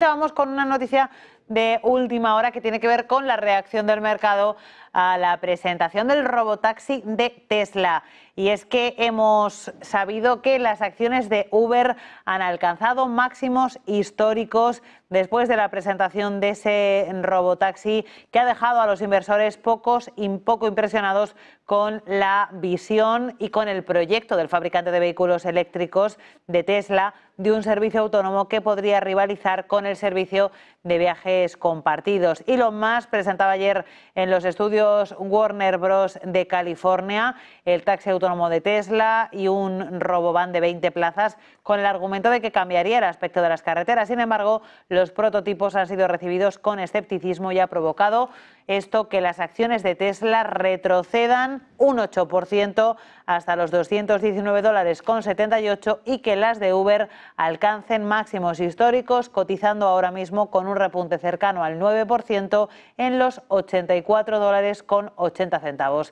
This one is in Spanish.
Vamos con una noticia de última hora que tiene que ver con la reacción del mercado a la presentación del robotaxi de Tesla. Y es que hemos sabido que las acciones de Uber han alcanzado máximos históricos después de la presentación de ese robotaxi que ha dejado a los inversores pocos y poco impresionados con la visión y con el proyecto del fabricante de vehículos eléctricos de Tesla de un servicio autónomo que podría rivalizar con el servicio de viaje compartidos y lo más presentaba ayer en los estudios Warner Bros. de California el taxi autónomo de Tesla y un van de 20 plazas con el argumento de que cambiaría el aspecto de las carreteras. Sin embargo, los prototipos han sido recibidos con escepticismo y ha provocado esto que las acciones de Tesla retrocedan un 8% hasta los 219 dólares con 78 y que las de Uber alcancen máximos históricos, cotizando ahora mismo con un repunte cercano al 9% en los 84 dólares con 80 centavos.